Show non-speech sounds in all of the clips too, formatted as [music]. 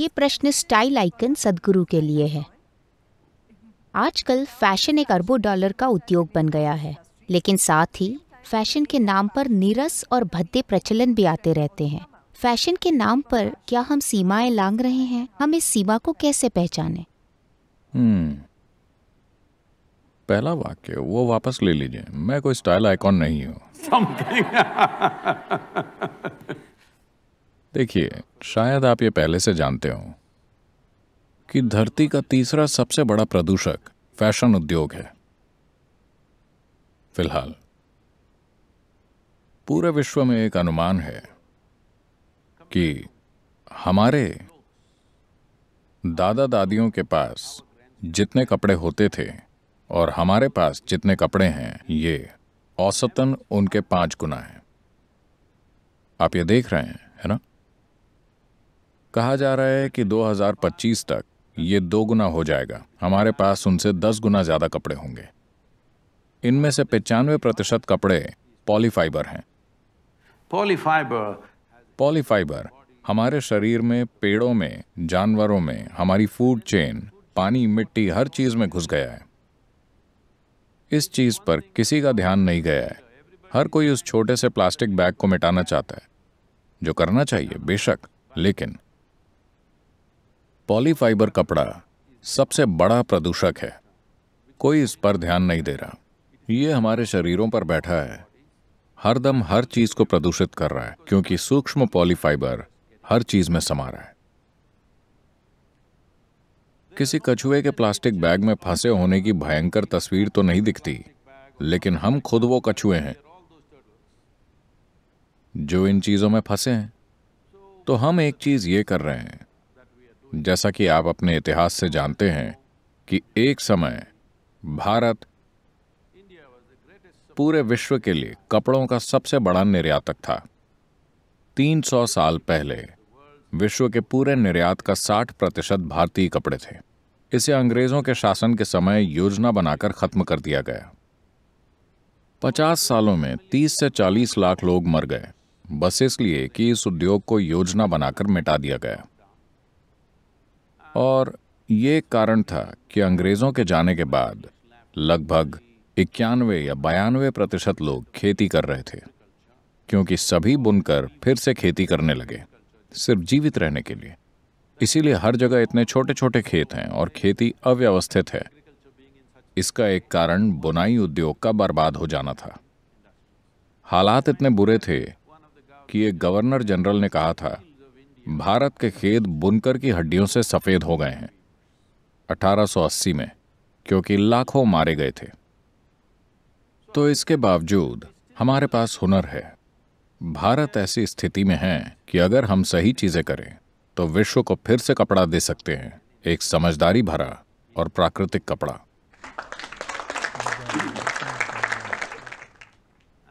ये प्रश्न style icon सदगुरु के लिए है आजकल फैशन एक अरबों डॉलर का उद्योग बन गया है लेकिन साथ ही फैशन के नाम पर नीरस और भद्दे प्रचलन भी आते रहते हैं फैशन के नाम पर क्या हम सीमाएं लांग रहे हैं हम इस सीमा को कैसे पहचाने हम्म। पहला वाक्य वो वापस ले लीजिए मैं कोई स्टाइल आइकॉन नहीं हूँ [laughs] देखिए शायद आप ये पहले से जानते हो कि धरती का तीसरा सबसे बड़ा प्रदूषक फैशन उद्योग है फिलहाल पूरे विश्व में एक अनुमान है कि हमारे दादा दादियों के पास जितने कपड़े होते थे और हमारे पास जितने कपड़े हैं ये औसतन उनके पांच गुना है आप ये देख रहे हैं है ना कहा जा रहा है कि 2025 तक ये दो गुना हो जाएगा हमारे पास उनसे दस गुना ज़्यादा कपड़े होंगे इनमें से पचानवे प्रतिशत कपड़े पॉलीफाइबर हैं पॉलीफाइबर पॉलीफाइबर हमारे शरीर में पेड़ों में जानवरों में हमारी फूड चेन पानी मिट्टी हर चीज में घुस गया है इस चीज पर किसी का ध्यान नहीं गया है हर कोई उस छोटे से प्लास्टिक बैग को मिटाना चाहता है जो करना चाहिए बेशक लेकिन पॉलीफाइबर कपड़ा सबसे बड़ा प्रदूषक है कोई इस पर ध्यान नहीं दे रहा ये हमारे शरीरों पर बैठा है हर दम हर चीज को प्रदूषित कर रहा है क्योंकि सूक्ष्म पॉलीफाइबर हर चीज में समा रहा है किसी कछुए के प्लास्टिक बैग में फंसे होने की भयंकर तस्वीर तो नहीं दिखती लेकिन हम खुद वो कछुए हैं जो इन चीजों में फंसे हैं तो हम एक चीज ये कर रहे हैं जैसा कि आप अपने इतिहास से जानते हैं कि एक समय भारत पूरे विश्व के लिए कपड़ों का सबसे बड़ा निर्यातक था 300 साल पहले विश्व के पूरे निर्यात का 60 प्रतिशत भारतीय कपड़े थे इसे अंग्रेजों के शासन के समय योजना बनाकर खत्म कर दिया गया 50 सालों में 30 से 40 लाख लोग मर गए बस इसलिए कि इस उद्योग को योजना बनाकर मिटा दिया गया और ये कारण था कि अंग्रेजों के जाने के बाद लगभग इक्यानवे या बयानवे प्रतिशत लोग खेती कर रहे थे क्योंकि सभी बुनकर फिर से खेती करने लगे सिर्फ जीवित रहने के लिए इसीलिए हर जगह इतने छोटे छोटे खेत हैं और खेती अव्यवस्थित है इसका एक कारण बुनाई उद्योग का बर्बाद हो जाना था हालात इतने बुरे थे कि एक गवर्नर जनरल ने कहा था भारत के खेत बुनकर की हड्डियों से सफ़ेद हो गए हैं 1880 में क्योंकि लाखों मारे गए थे तो इसके बावजूद हमारे पास हुनर है भारत ऐसी स्थिति में है कि अगर हम सही चीज़ें करें तो विश्व को फिर से कपड़ा दे सकते हैं एक समझदारी भरा और प्राकृतिक कपड़ा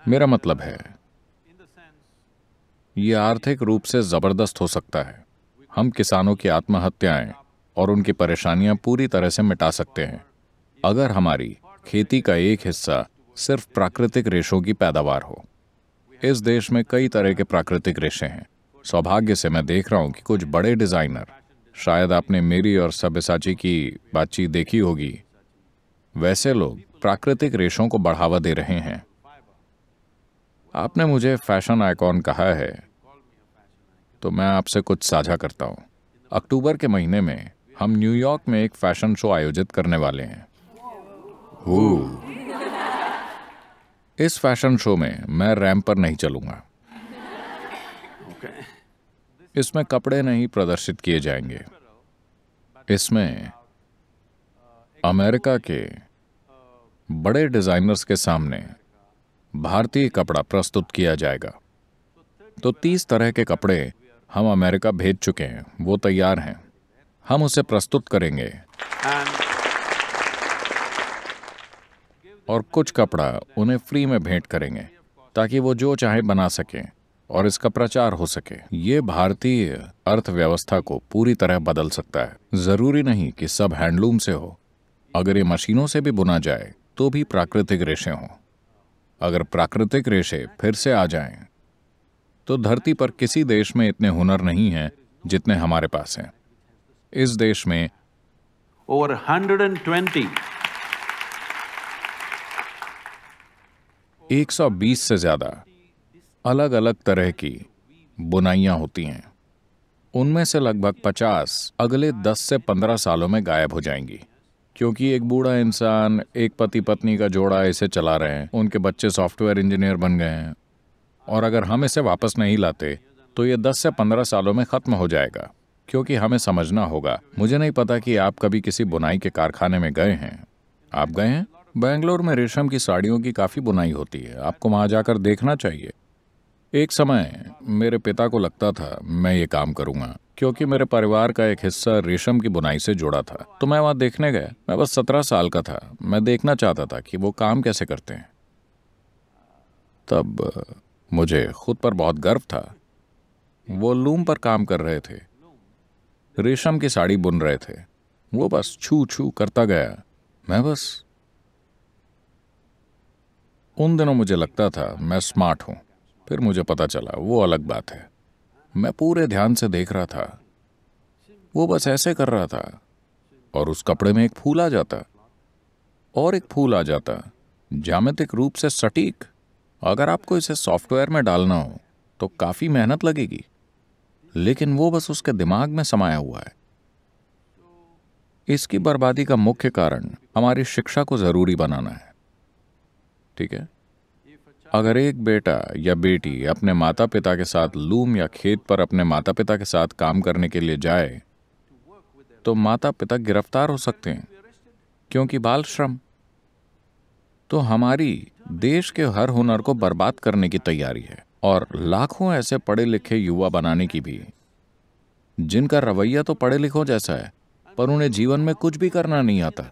मेरा मतलब है ये आर्थिक रूप से ज़बरदस्त हो सकता है हम किसानों की आत्महत्याएं और उनकी परेशानियां पूरी तरह से मिटा सकते हैं अगर हमारी खेती का एक हिस्सा सिर्फ प्राकृतिक रेशों की पैदावार हो इस देश में कई तरह के प्राकृतिक रेशे हैं सौभाग्य से मैं देख रहा हूं कि कुछ बड़े डिज़ाइनर शायद आपने मेरी और सभ्यसाची की बातचीत देखी होगी वैसे लोग प्राकृतिक रेशों को बढ़ावा दे रहे हैं आपने मुझे फैशन आइकॉन कहा है तो मैं आपसे कुछ साझा करता हूँ अक्टूबर के महीने में हम न्यूयॉर्क में एक फैशन शो आयोजित करने वाले हैं इस फैशन शो में मैं रैम पर नहीं चलूंगा इसमें कपड़े नहीं प्रदर्शित किए जाएंगे इसमें अमेरिका के बड़े डिजाइनर्स के सामने भारतीय कपड़ा प्रस्तुत किया जाएगा तो तीस तरह के कपड़े हम अमेरिका भेज चुके हैं वो तैयार हैं हम उसे प्रस्तुत करेंगे और कुछ कपड़ा उन्हें फ्री में भेंट करेंगे ताकि वो जो चाहे बना सकें और इसका प्रचार हो सके ये भारतीय अर्थव्यवस्था को पूरी तरह बदल सकता है जरूरी नहीं कि सब हैंडलूम से हो अगर ये मशीनों से भी बुना जाए तो भी प्राकृतिक रेशे हों अगर प्राकृतिक रेशे फिर से आ जाएं, तो धरती पर किसी देश में इतने हुनर नहीं हैं जितने हमारे पास हैं इस देश में ओवर सौ बीस से ज़्यादा अलग अलग तरह की बुनाइयां होती हैं उनमें से लगभग पचास अगले दस से पंद्रह सालों में गायब हो जाएंगी क्योंकि एक बूढ़ा इंसान एक पति पत्नी का जोड़ा ऐसे चला रहे हैं उनके बच्चे सॉफ्टवेयर इंजीनियर बन गए हैं और अगर हम इसे वापस नहीं लाते तो ये 10 से 15 सालों में ख़त्म हो जाएगा क्योंकि हमें समझना होगा मुझे नहीं पता कि आप कभी किसी बुनाई के कारखाने में गए हैं आप गए हैं बेंगलोर में रेशम की साड़ियों की काफ़ी बुनाई होती है आपको वहाँ जाकर देखना चाहिए एक समय मेरे पिता को लगता था मैं ये काम करूँगा क्योंकि मेरे परिवार का एक हिस्सा रेशम की बुनाई से जुड़ा था तो मैं वहाँ देखने गया मैं बस सत्रह साल का था मैं देखना चाहता था कि वो काम कैसे करते हैं तब मुझे खुद पर बहुत गर्व था वो लूम पर काम कर रहे थे रेशम की साड़ी बुन रहे थे वो बस छू छू करता गया मैं बस उन दिनों मुझे लगता था मैं स्मार्ट हूं फिर मुझे पता चला वो अलग बात है मैं पूरे ध्यान से देख रहा था वो बस ऐसे कर रहा था और उस कपड़े में एक फूल आ जाता और एक फूल आ जाता जामितिक रूप से सटीक अगर आपको इसे सॉफ्टवेयर में डालना हो तो काफ़ी मेहनत लगेगी लेकिन वो बस उसके दिमाग में समाया हुआ है इसकी बर्बादी का मुख्य कारण हमारी शिक्षा को ज़रूरी बनाना है ठीक है अगर एक बेटा या बेटी अपने माता पिता के साथ लूम या खेत पर अपने माता पिता के साथ काम करने के लिए जाए तो माता पिता गिरफ्तार हो सकते हैं क्योंकि बाल श्रम तो हमारी देश के हर हुनर को बर्बाद करने की तैयारी है और लाखों ऐसे पढ़े लिखे युवा बनाने की भी जिनका रवैया तो पढ़े लिखों जैसा है पर उन्हें जीवन में कुछ भी करना नहीं आता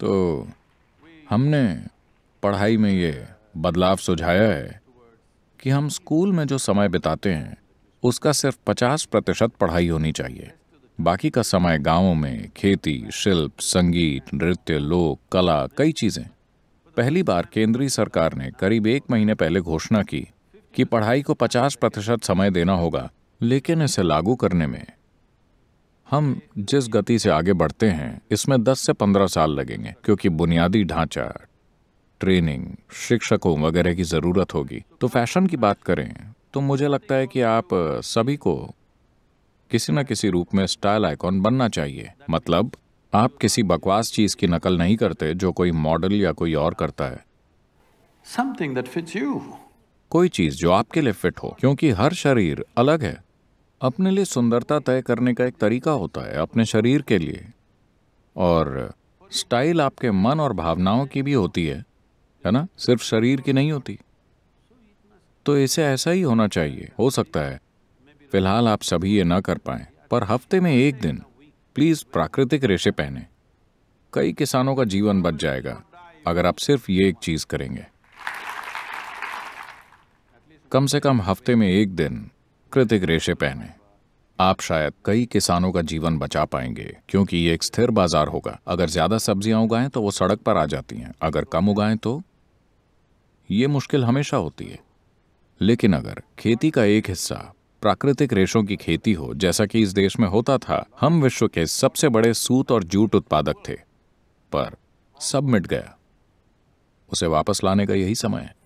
तो हमने पढ़ाई में ये बदलाव सुझाया है कि हम स्कूल में जो समय बिताते हैं उसका सिर्फ 50 प्रतिशत पढ़ाई होनी चाहिए बाकी का समय गांवों में खेती शिल्प संगीत नृत्य लोक कला कई चीज़ें पहली बार केंद्रीय सरकार ने करीब एक महीने पहले घोषणा की कि पढ़ाई को 50 प्रतिशत समय देना होगा लेकिन इसे लागू करने में हम जिस गति से आगे बढ़ते हैं इसमें 10 से 15 साल लगेंगे क्योंकि बुनियादी ढांचा ट्रेनिंग शिक्षकों वगैरह की ज़रूरत होगी तो फैशन की बात करें तो मुझे लगता है कि आप सभी को किसी न किसी रूप में स्टाइल आइकॉन बनना चाहिए मतलब आप किसी बकवास चीज की नकल नहीं करते जो कोई मॉडल या कोई और करता है Something that fits you. कोई चीज जो आपके लिए फिट हो क्योंकि हर शरीर अलग है अपने लिए सुंदरता तय करने का एक तरीका होता है अपने शरीर के लिए और स्टाइल आपके मन और भावनाओं की भी होती है है ना सिर्फ शरीर की नहीं होती तो इसे ऐसा ही होना चाहिए हो सकता है फिलहाल आप सभी ये ना कर पाए पर हफ्ते में एक दिन प्लीज प्राकृतिक रेशे पहने कई किसानों का जीवन बच जाएगा अगर आप सिर्फ ये एक चीज करेंगे कम से कम हफ्ते में एक दिन कृतिक रेशे पहने आप शायद कई किसानों का जीवन बचा पाएंगे क्योंकि ये एक स्थिर बाजार होगा अगर ज्यादा सब्जियां उगाएं तो वो सड़क पर आ जाती हैं अगर कम उगाएं तो ये मुश्किल हमेशा होती है लेकिन अगर खेती का एक हिस्सा प्राकृतिक रेशों की खेती हो जैसा कि इस देश में होता था हम विश्व के सबसे बड़े सूत और जूट उत्पादक थे पर सब मिट गया उसे वापस लाने का यही समय है